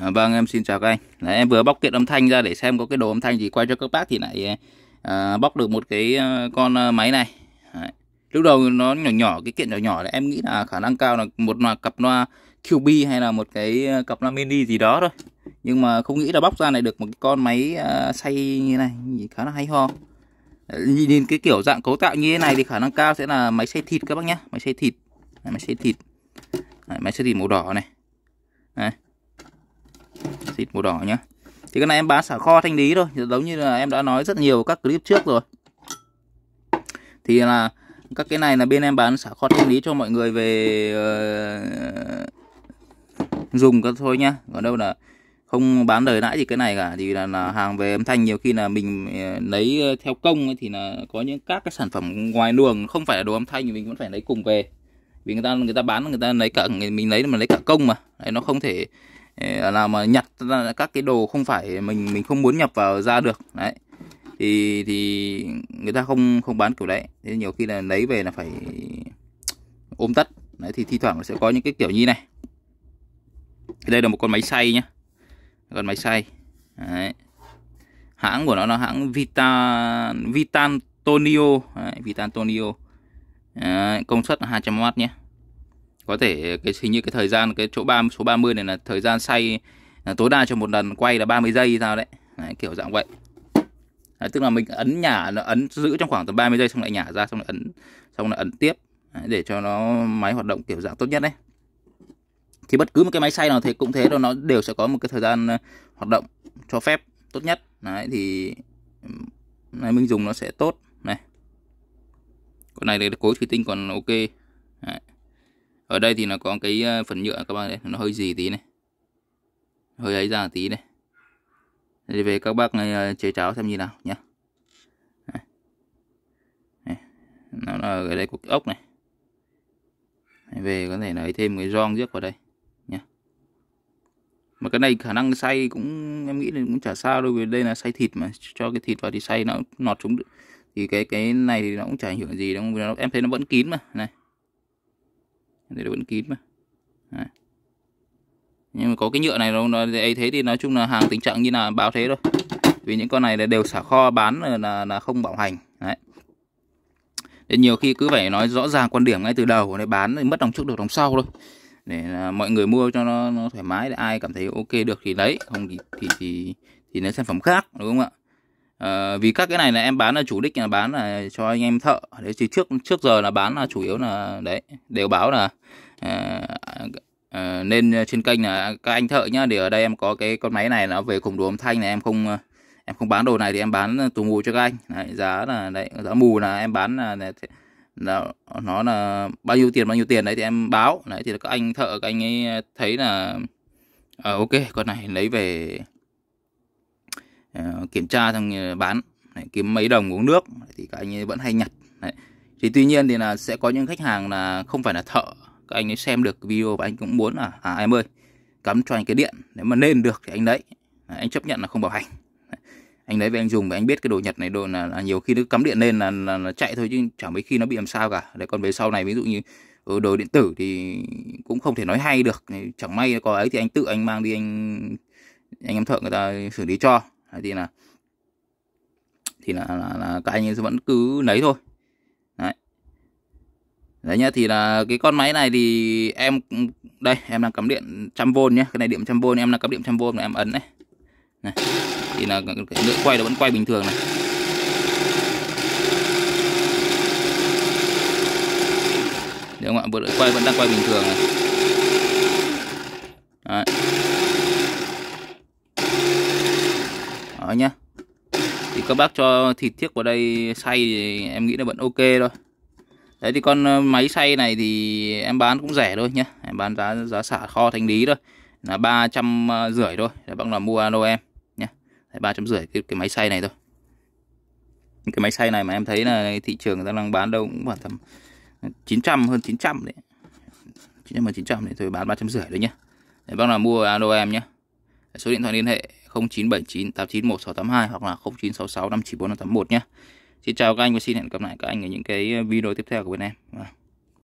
À, vâng em xin chào các anh Đấy, em vừa bóc kiện âm thanh ra để xem có cái đồ âm thanh gì quay cho các bác thì lại à, bóc được một cái à, con à, máy này Đấy. lúc đầu nó nhỏ nhỏ cái kiện nhỏ nhỏ là em nghĩ là khả năng cao là một là cặp loa QB hay là một cái à, cặp loa mini gì đó thôi nhưng mà không nghĩ là bóc ra này được một cái con máy uh, xay như này nhìn khá là hay ho nhìn, nhìn cái kiểu dạng cấu tạo như thế này thì khả năng cao sẽ là máy xay thịt các bác nhé máy xay thịt Đấy, máy xay thịt Đấy, máy xay thịt màu đỏ này xịt màu đỏ nhá Thì cái này em bán xả kho thanh lý thôi Giống như là em đã nói rất nhiều các clip trước rồi Thì là các cái này là bên em bán xả kho thanh lý cho mọi người về uh, dùng cơ thôi nhá Còn đâu là không bán đời lãi gì cái này cả thì là, là hàng về âm thanh nhiều khi là mình ờ, lấy theo công ấy, thì là có những các cái sản phẩm ngoài luồng không phải là đồ âm thanh thì mình vẫn phải lấy cùng về vì người ta người ta bán người ta lấy cả mình lấy mà lấy cả công mà Đấy, nó không thể là ờ, mà nhặt ra các cái đồ không phải mình mình không muốn nhập vào ra được đấy thì thì người ta không không bán kiểu đấy nên nhiều khi là lấy về là phải ôm tất đấy thì thi thoảng sẽ có những cái kiểu như này đây là một con máy xay nhá con máy xay đấy. hãng của nó là hãng Vita Vitantonio đấy, Vitantonio đấy, công suất 200W nhé có thể cái hình như cái thời gian cái chỗ ba số 30 này là thời gian xay là tối đa cho một lần quay là 30 giây sao đấy, đấy kiểu dạng vậy đấy, tức là mình ấn nhả nó ấn giữ trong khoảng tầm 30 giây xong lại nhả ra xong lại ấn xong lại ấn tiếp đấy, để cho nó máy hoạt động kiểu dạng tốt nhất đấy thì bất cứ một cái máy xay nào thì cũng thế đâu nó đều sẽ có một cái thời gian à, hoạt động cho phép tốt nhất đấy thì này mình dùng nó sẽ tốt này con này là cố thủy tinh còn ok đấy ở đây thì nó có cái ờ, phần nhựa các bạn đấy nó hơi gì tí này hơi ấy ra tí này để về các bác này ờ, chế cháo xem như nào nhé nó là cái đây cục ốc này về có thể lấy thêm cái giòn rước vào đây nhé mà cái này khả năng xay cũng em nghĩ là cũng chả sao đâu vì đây là xay thịt mà cho cái thịt vào thì xay nó nọt xuống thì cái cái này thì nó cũng chả ảnh hưởng gì đâu em thấy nó vẫn kín mà này đây là vẫn kín mà Đấy. nhưng mà có cái nhựa này nó ấy thế thì nói chung là hàng tình trạng như là báo thế thôi vì những con này là đều xả kho bán là là, là không bảo hành Đấy. Nên nhiều khi cứ phải nói rõ ràng quan điểm ngay từ đầu để bán thì mất đồng trước được đồng sau thôi để mọi người mua cho nó, nó thoải mái để ai cảm thấy ok được thì lấy không thì thì thì, thì lấy sản phẩm khác đúng không ạ à, vì các cái này là em bán là chủ đích là bán là cho anh em thợ đấy thì trước trước giờ là bán là chủ yếu là đấy đều báo là à, à, nên trên kênh là các anh thợ nhá để ở đây em có cái con máy này nó về cùng đồ âm thanh này em không em không bán đồ này thì em bán tù mù cho các anh đấy, giá là đấy giá mù là em bán là, là, là nó là bao nhiêu tiền bao nhiêu tiền đấy thì em báo đấy thì các anh thợ các anh ấy thấy là à, ok con này lấy về Ờ, kiểm tra xong ờ, bán đấy, kiếm mấy đồng uống nước thì các anh ấy vẫn hay nhặt đấy. thì tuy nhiên thì là sẽ có những khách hàng là không phải là thợ các anh ấy xem được video và anh cũng muốn là à em ơi cắm cho anh cái điện nếu mà nên được thì anh đấy anh chấp nhận là không bảo hành anh đấy về anh dùng và anh biết cái đồ nhật này đồ là, là nhiều khi nó cắm điện lên là, là, là chạy thôi chứ chẳng mấy khi nó bị làm sao cả đấy còn về sau này ví dụ như ở ừ, đồ điện tử thì cũng không thể nói hay được chẳng may có ấy thì anh tự anh mang đi anh anh em thợ người ta xử lý cho thì là thì là, là, là các anh ấy vẫn cứ lấy thôi đấy đấy nhá thì là cái con máy này thì em đây em đang cắm điện trăm v nhé cái này điện trăm v em đang cắm điện trăm v này em ấn đấy này thì là cái lưỡi quay nó vẫn quay bình thường này Đấy không ạ? Vừa quay vẫn đang quay bình thường này. Đấy. thì các bác cho thịt thiếc vào đây xay thì em nghĩ là vẫn ok thôi đấy thì con ờ, máy xay này thì em bán cũng rẻ thôi nhé em bán giá giá xả kho thanh lý thôi là ba trăm ờ, rưỡi thôi để bác nào mua alo em nhé ba trăm rưỡi cái máy xay này thôi cái máy xay này mà em thấy là thị trường người ta đang bán đâu cũng khoảng tầm 900 hơn 900 đấy 900 hơn 900 thì thôi bán 350 đấy nhá để bác nào mua alo em nhé Số điện thoại liên hệ 0979 891 682 hoặc là 0966 594 581 nhé. Xin chào các anh và xin hẹn gặp lại các anh ở những cái video tiếp theo của bên em. Vâng.